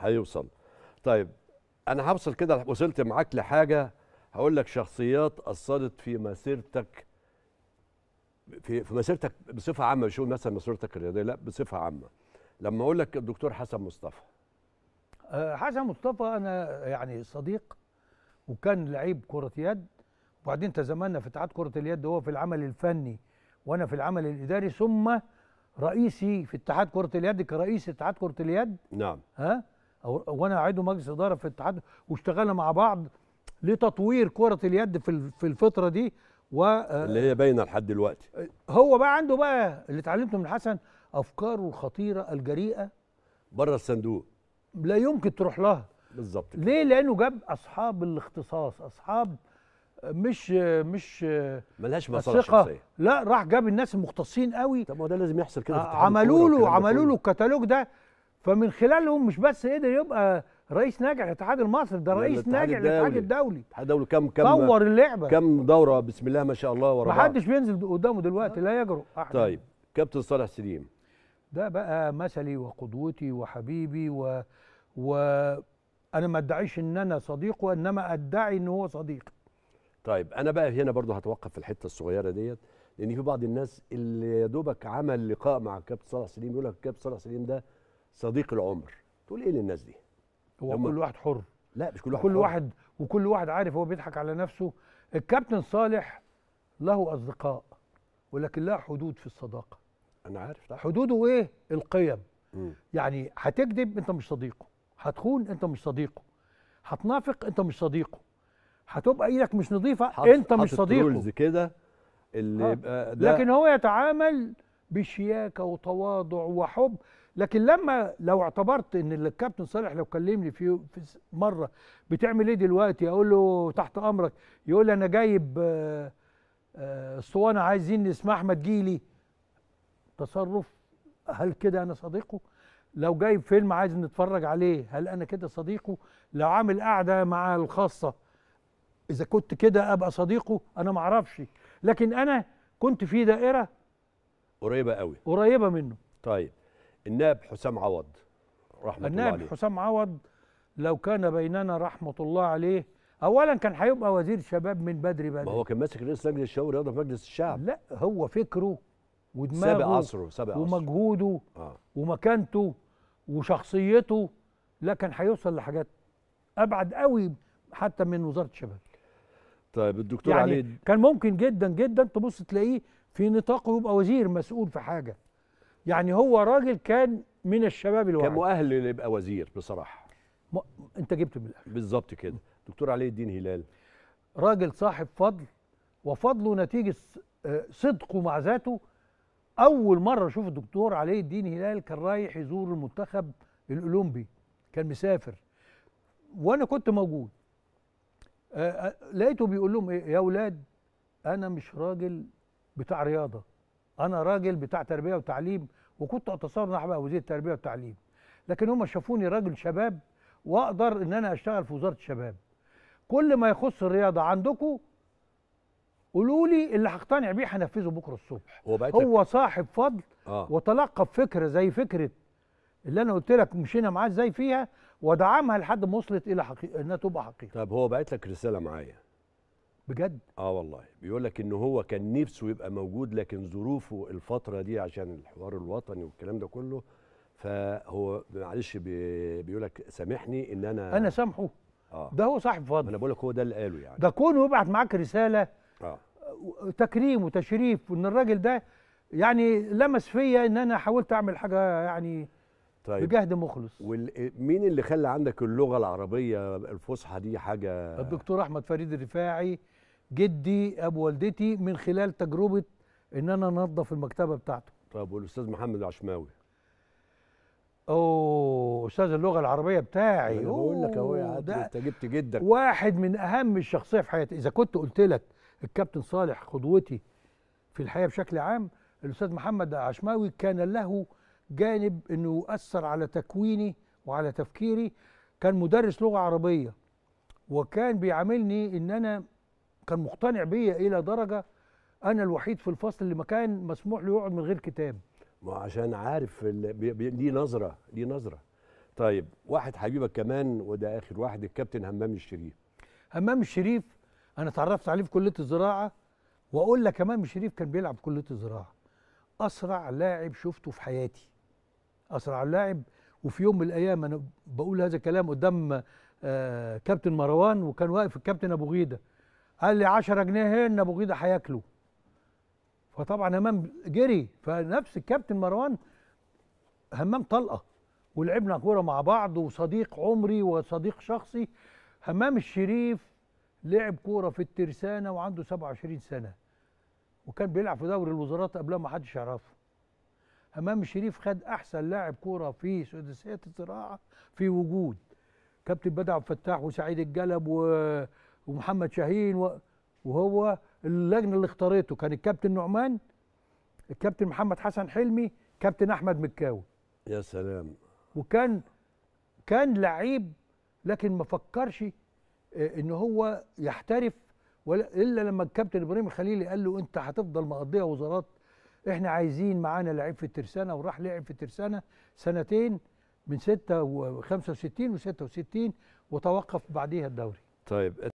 هيوصل طيب انا هوصل كده وصلت معاك لحاجه هقول لك شخصيات اثرت في مسيرتك في في مسيرتك بصفه عامه مش مثلا مسيرتك الرياضيه لا بصفه عامه لما اقول لك الدكتور حسن مصطفى آه، حسن مصطفى انا يعني صديق وكان لعيب كره يد وبعدين تزامنا في اتحاد كره اليد هو في العمل الفني وانا في العمل الاداري ثم رئيسي في اتحاد كره اليد كرئيس اتحاد كره اليد نعم ها وانا عضو مجلس اداره في الاتحاد واشتغلنا مع بعض لتطوير كره اليد في في الفتره دي و اللي هي باينه لحد دلوقتي هو بقى عنده بقى اللي اتعلمته من حسن افكاره الخطيره الجريئه بره الصندوق لا يمكن تروح لها بالظبط ليه لانه جاب اصحاب الاختصاص اصحاب مش مش ملهاش مصالح شخصيه لا راح جاب الناس المختصين قوي طب ما ده لازم يحصل كده عملوا له عملوا له الكتالوج ده فمن خلالهم مش بس قدر يبقى رئيس ناجح للاتحاد المصري ده رئيس ناجح للاتحاد الدولي الاتحاد الدولي كم كم طور اللعبه كم دوره بسم الله ما شاء الله ورا محدش بينزل قدامه دلوقتي لا يجرؤ احد طيب كابتن صالح سليم ده بقى مثلي وقدوتي وحبيبي و و انا ما ادعيش ان انا صديقه انما ادعي ان هو صديقي طيب انا بقى هنا برضه هتوقف في الحته الصغيره ديت لان في بعض الناس اللي يا دوبك عمل لقاء مع كابتن صالح سليم يقول لك كابتن صالح سليم ده صديق العمر تقول ايه للناس دي هو كل واحد حر لا مش كل واحد كل حر. واحد وكل واحد عارف هو بيضحك على نفسه الكابتن صالح له اصدقاء ولكن لا حدود في الصداقه انا عارف طبعا. حدوده ايه القيم م. يعني هتكذب انت مش صديقه هتخون انت مش صديقه هتنافق انت مش صديقه هتبقى ايدك مش نظيفه حط انت مش صديقه كده اللي آه. يبقى ده لكن هو يتعامل بشياكه وتواضع وحب لكن لما لو اعتبرت ان الكابتن صالح لو كلمني في مره بتعمل ايه دلوقتي اقول له تحت امرك يقول لي انا جايب آه، آه، اسطوانه عايزين اسم احمد جيلي تصرف هل كده انا صديقه لو جايب فيلم عايز نتفرج عليه هل انا كده صديقه لو عامل قعده مع الخاصه اذا كنت كده ابقى صديقه انا ما اعرفش لكن انا كنت في دائره قريبه قوي قريبه منه طيب النائب حسام عوض رحمه الله عليه النائب حسام عوض لو كان بيننا رحمه الله عليه اولا كان هيبقى وزير شباب من بدري بدري ما هو كان ماسك رئيس لجنه الشباب والرياضه في مجلس الشعب لا هو فكره ودماغه سابق عصره سابق عصره ومجهوده آه. ومكانته وشخصيته لا كان هيوصل لحاجات ابعد قوي حتى من وزاره الشباب طيب الدكتور يعني علي كان ممكن جدا جدا تبص تلاقيه في نطاقه يبقى وزير مسؤول في حاجه يعني هو راجل كان من الشباب الواعي كان مؤهل يبقى وزير بصراحه م... انت جبت من الاخر بالظبط كده دكتور علي الدين هلال راجل صاحب فضل وفضله نتيجه آه، صدقه مع ذاته اول مره اشوف الدكتور علي الدين هلال كان رايح يزور المنتخب الاولمبي كان مسافر وانا كنت موجود آه، آه، لقيته بيقول لهم ايه يا اولاد انا مش راجل بتاع رياضه انا راجل بتاع تربيه وتعليم وكنت اتصرح بقى وزير التربيه والتعليم لكن هم شافوني راجل شباب واقدر ان انا اشتغل في وزاره الشباب كل ما يخص الرياضه عندكم قولوا لي اللي هقتنع بيه هنفذه بكره الصبح هو, هو صاحب فضل آه. وتلقى بفكره زي فكره اللي انا قلت لك مشينا معاه ازاي فيها ودعمها لحد ما وصلت الى حقيقه انها تبقى حقيقه طب هو بعت لك رساله معايا بجد اه والله بيقول لك ان هو كان نفسه يبقى موجود لكن ظروفه الفتره دي عشان الحوار الوطني والكلام ده كله فهو معلش بي بيقول لك سامحني ان انا انا سامحه آه. ده هو صاحب فضل انا بقول لك هو ده اللي قاله يعني ده كونه يبعت معاك رساله آه. تكريم وتشريف وان الراجل ده يعني لمس فيا ان انا حاولت اعمل حاجه يعني طيب بجهد مخلص مين اللي خلى عندك اللغه العربيه الفصحى دي حاجه الدكتور احمد فريد الرفاعي جدي ابو والدتي من خلال تجربه ان انا انظف المكتبه بتاعته طب والاستاذ محمد العشماوي؟ اوه استاذ اللغه العربيه بتاعي انا بقول لك اهو يا عادل انت جبت جدك واحد من اهم الشخصيه في حياتي اذا كنت قلت لك الكابتن صالح قدوتي في الحياه بشكل عام الاستاذ محمد عشماوي كان له جانب انه اثر على تكويني وعلى تفكيري كان مدرس لغه عربيه وكان بيعاملني ان انا كان مقتنع بيا الى درجه انا الوحيد في الفصل اللي ما كان مسموح له يقعد من غير كتاب ما عشان عارف دي نظره دي نظره طيب واحد حبيبك كمان وده اخر واحد الكابتن همام الشريف همام الشريف انا اتعرفت عليه في كليه الزراعه واقول لك همام الشريف كان بيلعب في كليه الزراعه اسرع لاعب شفته في حياتي اسرع لاعب وفي يوم من الايام انا بقول هذا الكلام قدام آه كابتن مروان وكان واقف الكابتن ابو غيده قال لي 10 جنيه هنا ابو غيده هياكله فطبعا همام جري فنفس الكابتن مروان همام طلقه ولعبنا كوره مع بعض وصديق عمري وصديق شخصي همام الشريف لعب كوره في الترسانه وعنده 27 سنه وكان بيلعب في دوري الوزارات قبلها ما حدش يعرفه همام الشريف خد احسن لاعب كوره في سداسيه الزراعه في وجود كابتن بدر عبد الفتاح وسعيد الجلب و ومحمد شاهين وهو اللجنه اللي اختارته كان الكابتن نعمان الكابتن محمد حسن حلمي كابتن احمد مكاوي يا سلام وكان كان لعيب لكن ما فكرش آه، ان هو يحترف ولا الا لما الكابتن ابراهيم الخليلي قال له انت هتفضل مقضيها وزارات احنا عايزين معانا لعيب في الترسانه وراح لعب في الترسانه سنتين من 6 و 65 و 66 وتوقف بعديها الدوري. طيب